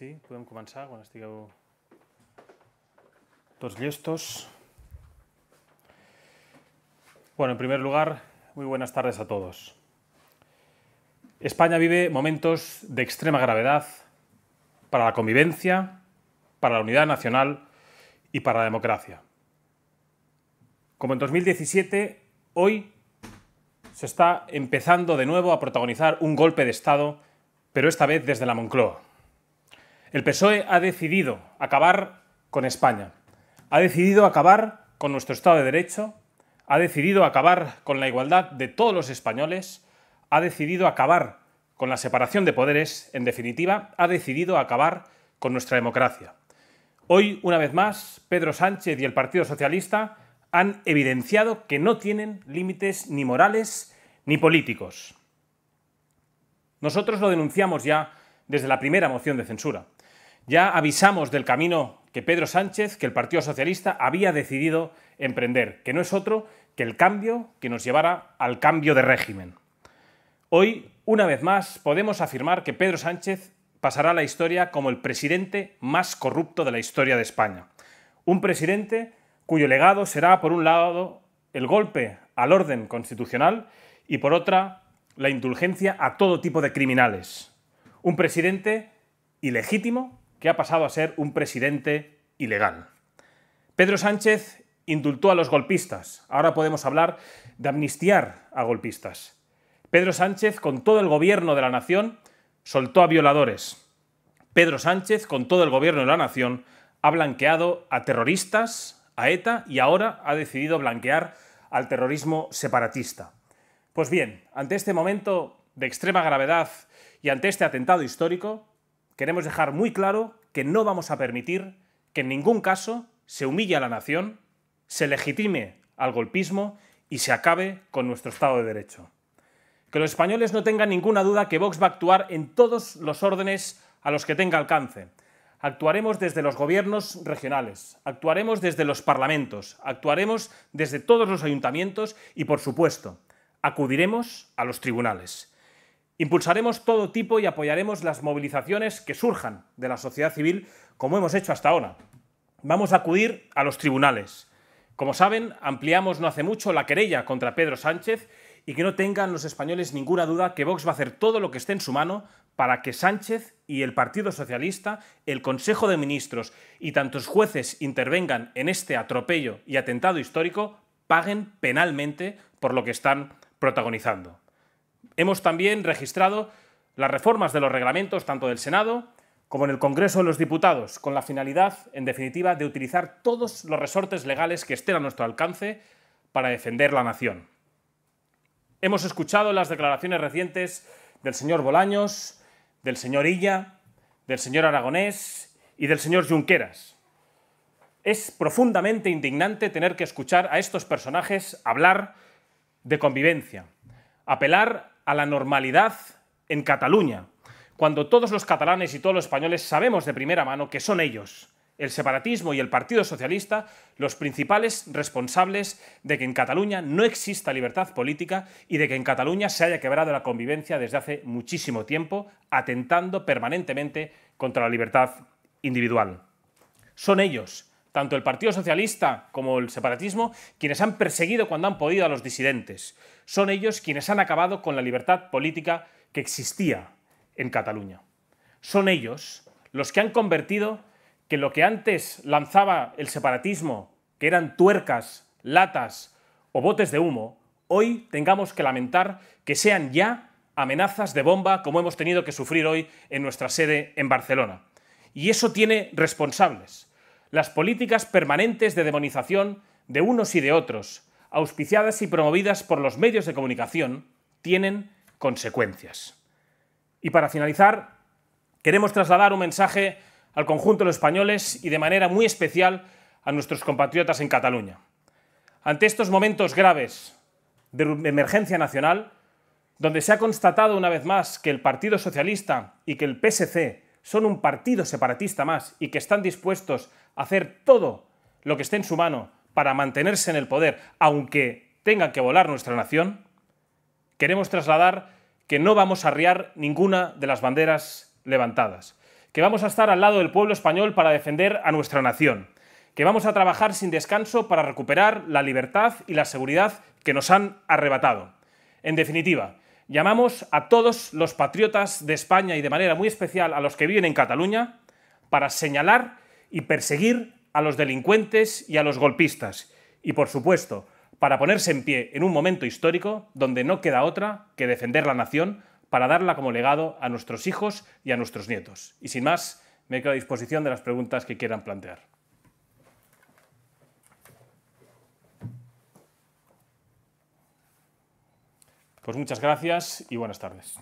Sí, podem Bueno, en primer lugar, muy buenas tardes a todos. España vive momentos de extrema gravedad para la convivencia, para la unidad nacional y para la democracia. Como en 2017, hoy se está empezando de nuevo a protagonizar un golpe de Estado, pero esta vez desde la Moncloa. El PSOE ha decidido acabar con España, ha decidido acabar con nuestro Estado de Derecho, ha decidido acabar con la igualdad de todos los españoles, ha decidido acabar con la separación de poderes, en definitiva, ha decidido acabar con nuestra democracia. Hoy, una vez más, Pedro Sánchez y el Partido Socialista han evidenciado que no tienen límites ni morales ni políticos. Nosotros lo denunciamos ya desde la primera moción de censura. Ya avisamos del camino que Pedro Sánchez, que el Partido Socialista, había decidido emprender, que no es otro que el cambio que nos llevara al cambio de régimen. Hoy, una vez más, podemos afirmar que Pedro Sánchez pasará a la historia como el presidente más corrupto de la historia de España. Un presidente cuyo legado será, por un lado, el golpe al orden constitucional y, por otra, la indulgencia a todo tipo de criminales. Un presidente ilegítimo que ha pasado a ser un presidente ilegal. Pedro Sánchez indultó a los golpistas. Ahora podemos hablar de amnistiar a golpistas. Pedro Sánchez, con todo el gobierno de la nación, soltó a violadores. Pedro Sánchez, con todo el gobierno de la nación, ha blanqueado a terroristas, a ETA, y ahora ha decidido blanquear al terrorismo separatista. Pues bien, ante este momento de extrema gravedad y ante este atentado histórico, queremos dejar muy claro que no vamos a permitir que en ningún caso se humille a la nación, se legitime al golpismo y se acabe con nuestro Estado de Derecho. Que los españoles no tengan ninguna duda que Vox va a actuar en todos los órdenes a los que tenga alcance. Actuaremos desde los gobiernos regionales, actuaremos desde los parlamentos, actuaremos desde todos los ayuntamientos y, por supuesto, acudiremos a los tribunales. Impulsaremos todo tipo y apoyaremos las movilizaciones que surjan de la sociedad civil, como hemos hecho hasta ahora. Vamos a acudir a los tribunales. Como saben, ampliamos no hace mucho la querella contra Pedro Sánchez y que no tengan los españoles ninguna duda que Vox va a hacer todo lo que esté en su mano para que Sánchez y el Partido Socialista, el Consejo de Ministros y tantos jueces intervengan en este atropello y atentado histórico, paguen penalmente por lo que están protagonizando. Hemos también registrado las reformas de los reglamentos, tanto del Senado como en el Congreso de los Diputados, con la finalidad, en definitiva, de utilizar todos los resortes legales que estén a nuestro alcance para defender la nación. Hemos escuchado las declaraciones recientes del señor Bolaños, del señor Illa, del señor Aragonés y del señor Junqueras. Es profundamente indignante tener que escuchar a estos personajes hablar de convivencia, apelar a la normalidad en Cataluña, cuando todos los catalanes y todos los españoles sabemos de primera mano que son ellos, el separatismo y el Partido Socialista, los principales responsables de que en Cataluña no exista libertad política y de que en Cataluña se haya quebrado la convivencia desde hace muchísimo tiempo, atentando permanentemente contra la libertad individual. Son ellos tanto el Partido Socialista como el separatismo, quienes han perseguido cuando han podido a los disidentes. Son ellos quienes han acabado con la libertad política que existía en Cataluña. Son ellos los que han convertido que lo que antes lanzaba el separatismo, que eran tuercas, latas o botes de humo, hoy tengamos que lamentar que sean ya amenazas de bomba como hemos tenido que sufrir hoy en nuestra sede en Barcelona. Y eso tiene responsables las políticas permanentes de demonización de unos y de otros, auspiciadas y promovidas por los medios de comunicación, tienen consecuencias. Y para finalizar, queremos trasladar un mensaje al conjunto de los españoles y de manera muy especial a nuestros compatriotas en Cataluña. Ante estos momentos graves de emergencia nacional, donde se ha constatado una vez más que el Partido Socialista y que el PSC son un partido separatista más y que están dispuestos a hacer todo lo que esté en su mano para mantenerse en el poder, aunque tengan que volar nuestra nación, queremos trasladar que no vamos a arriar ninguna de las banderas levantadas, que vamos a estar al lado del pueblo español para defender a nuestra nación, que vamos a trabajar sin descanso para recuperar la libertad y la seguridad que nos han arrebatado. En definitiva, Llamamos a todos los patriotas de España y de manera muy especial a los que viven en Cataluña para señalar y perseguir a los delincuentes y a los golpistas. Y por supuesto, para ponerse en pie en un momento histórico donde no queda otra que defender la nación para darla como legado a nuestros hijos y a nuestros nietos. Y sin más, me quedo a disposición de las preguntas que quieran plantear. Pues muchas gracias y buenas tardes.